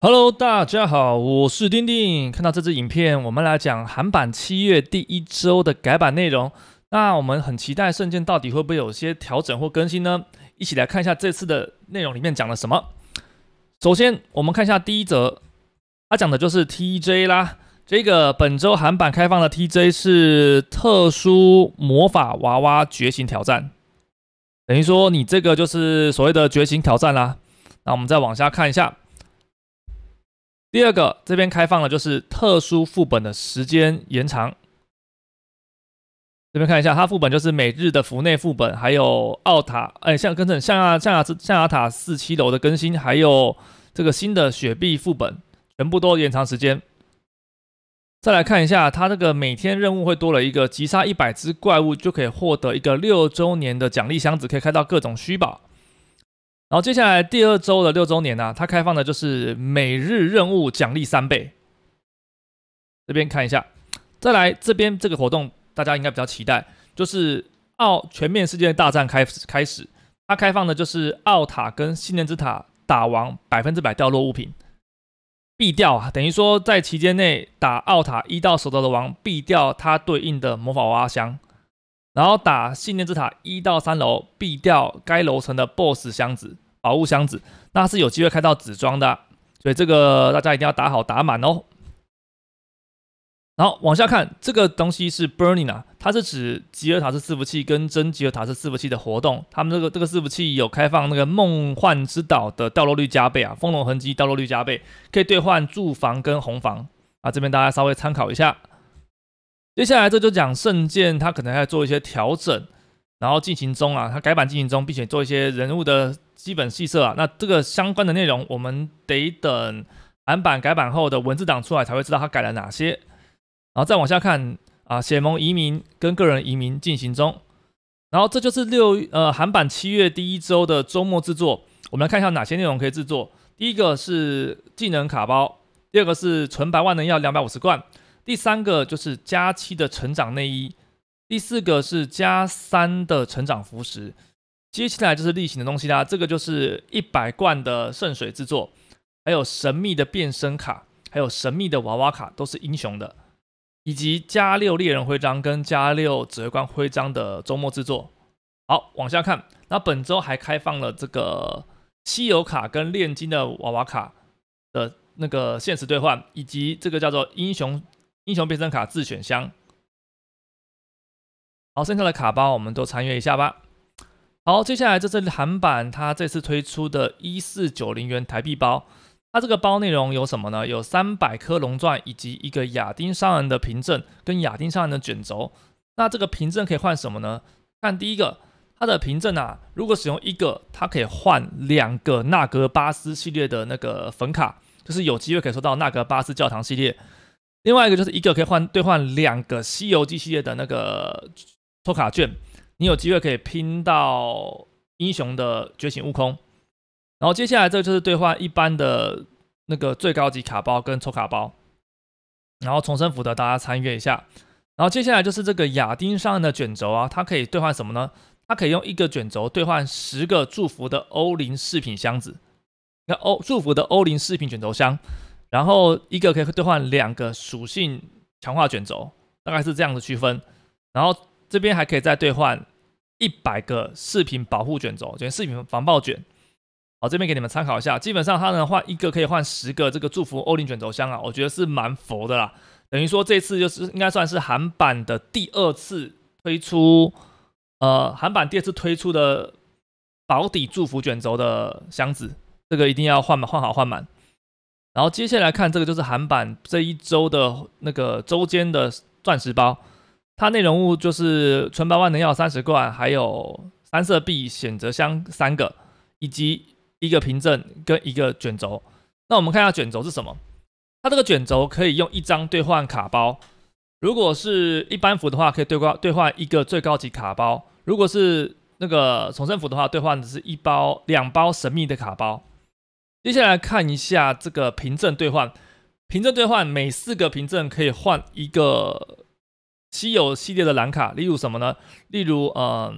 Hello，大家好，我是丁丁。看到这支影片，我们来讲韩版七月第一周的改版内容。那我们很期待圣剑到底会不会有些调整或更新呢？一起来看一下这次的内容里面讲了什么。首先，我们看一下第一则，它讲的就是 TJ 啦。这个本周韩版开放的 TJ 是特殊魔法娃娃觉醒挑战，等于说你这个就是所谓的觉醒挑战啦。那我们再往下看一下。第二个，这边开放了就是特殊副本的时间延长。这边看一下，它副本就是每日的服内副本，还有奥塔，哎，像跟着象牙象牙之象牙塔四七楼的更新，还有这个新的雪碧副本，全部都延长时间。再来看一下，它这个每天任务会多了一个击杀一百只怪物就可以获得一个六周年的奖励箱子，可以开到各种虚宝。然后接下来第二周的六周年呢，它开放的就是每日任务奖励三倍。这边看一下，再来这边这个活动大家应该比较期待，就是奥全面世界大战开始开始，它开放的就是奥塔跟信念之塔打王百分之百掉落物品必掉啊，等于说在期间内打奥塔一到手德的王必掉它对应的魔法娃娃箱。然后打信念之塔一到三楼，必掉该楼层的 BOSS 箱子、宝物箱子，那是有机会开到紫装的，所以这个大家一定要打好打满哦。然后往下看，这个东西是 Burning 啊，它是指吉尔塔斯伺服器跟真吉尔塔斯伺服器的活动，他们这个这个伺服器有开放那个梦幻之岛的掉落率加倍啊，风龙痕迹掉落率加倍，可以兑换住房跟红房啊，这边大家稍微参考一下。接下来这就讲圣剑，它可能要做一些调整，然后进行中啊，它改版进行中，并且做一些人物的基本细设啊。那这个相关的内容，我们得等韩版改版后的文字档出来才会知道它改了哪些。然后再往下看啊，写盟移民跟个人移民进行中。然后这就是六呃韩版七月第一周的周末制作，我们来看一下哪些内容可以制作。第一个是技能卡包，第二个是纯白万能药两百五十罐。第三个就是加七的成长内衣，第四个是加三的成长服饰，接下来就是例行的东西啦。这个就是一百罐的圣水制作，还有神秘的变身卡，还有神秘的娃娃卡，都是英雄的，以及加六猎人徽章跟加六指挥官徽章的周末制作。好，往下看，那本周还开放了这个稀有卡跟炼金的娃娃卡的那个限时兑换，以及这个叫做英雄。英雄变身卡自选箱，好，剩下的卡包我们都参阅一下吧。好，接下来这是韩版，它这次推出的1490元台币包，它这个包内容有什么呢？有300颗龙钻以及一个亚丁商人的凭证跟亚丁商人的卷轴。那这个凭证可以换什么呢？看第一个，它的凭证啊，如果使用一个，它可以换两个纳格巴斯系列的那个粉卡，就是有机会可以收到纳格巴斯教堂系列。另外一个就是一个可以换兑换两个西游记系列的那个抽卡券，你有机会可以拼到英雄的觉醒悟空。然后接下来这就是兑换一般的那个最高级卡包跟抽卡包，然后重生福的大家参阅一下。然后接下来就是这个亚丁商人的卷轴啊，它可以兑换什么呢？它可以用一个卷轴兑换十个祝福的欧灵饰品箱子，那欧祝福的欧灵饰品卷轴箱。然后一个可以兑换两个属性强化卷轴，大概是这样的区分。然后这边还可以再兑换一百个饰品保护卷轴，就饰品防爆卷。好，这边给你们参考一下，基本上它能换一个可以换十个这个祝福欧林卷轴箱啊，我觉得是蛮佛的啦。等于说这次就是应该算是韩版的第二次推出，呃，韩版第二次推出的保底祝福卷轴的箱子，这个一定要换满，换好换满。然后接下来看这个就是韩版这一周的那个周间的钻石包，它内容物就是纯白万能药三十罐，还有三色币选择箱三个，以及一个凭证跟一个卷轴。那我们看一下卷轴是什么？它这个卷轴可以用一张兑换卡包，如果是一般服的话，可以兑换兑换一个最高级卡包；如果是那个重生服的话，兑换的是一包两包神秘的卡包。接下来看一下这个凭证兑换，凭证兑换每四个凭证可以换一个稀有系列的蓝卡，例如什么呢？例如呃，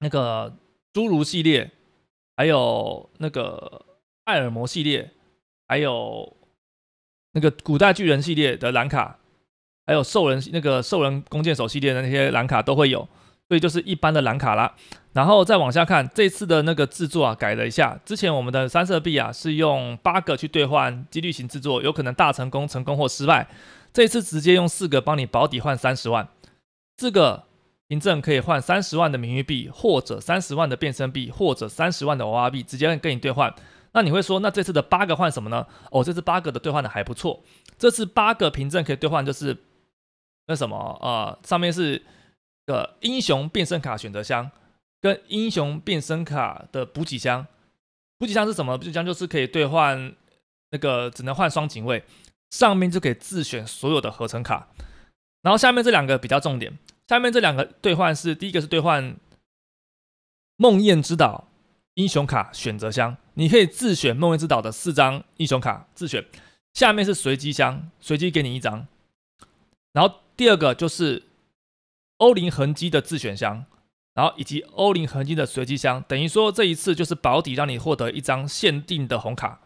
那个侏儒系列，还有那个艾尔摩系列，还有那个古代巨人系列的蓝卡，还有兽人那个兽人弓箭手系列的那些蓝卡都会有。所以就是一般的蓝卡啦。然后再往下看，这次的那个制作啊改了一下，之前我们的三色币啊是用八个去兑换几率型制作，有可能大成功、成功或失败，这次直接用四个帮你保底换三十万，四个凭证可以换三十万的名誉币，或者三十万的变身币，或者三十万的 OR 币，直接跟你兑换。那你会说，那这次的八个换什么呢？哦，这次八个的兑换的还不错，这次八个凭证可以兑换就是那什么啊，上面是。的英雄变身卡选择箱跟英雄变身卡的补给箱，补给箱是什么？补给箱就是可以兑换那个只能换双警卫，上面就可以自选所有的合成卡，然后下面这两个比较重点，下面这两个兑换是第一个是兑换梦魇之岛英雄卡选择箱，你可以自选梦魇之岛的四张英雄卡自选，下面是随机箱，随机给你一张，然后第二个就是。欧林恒基的自选箱，然后以及欧林恒基的随机箱，等于说这一次就是保底，让你获得一张限定的红卡。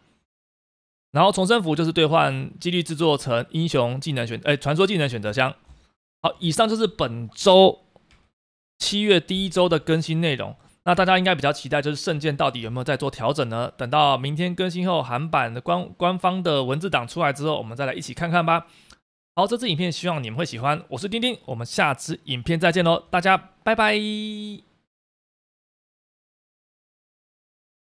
然后重生符就是兑换几率制作成英雄技能选，哎，传说技能选择箱。好，以上就是本周七月第一周的更新内容。那大家应该比较期待就是圣剑到底有没有在做调整呢？等到明天更新后，韩版的官官方的文字档出来之后，我们再来一起看看吧。好，这支影片希望你们会喜欢。我是丁丁，我们下次影片再见喽，大家拜拜。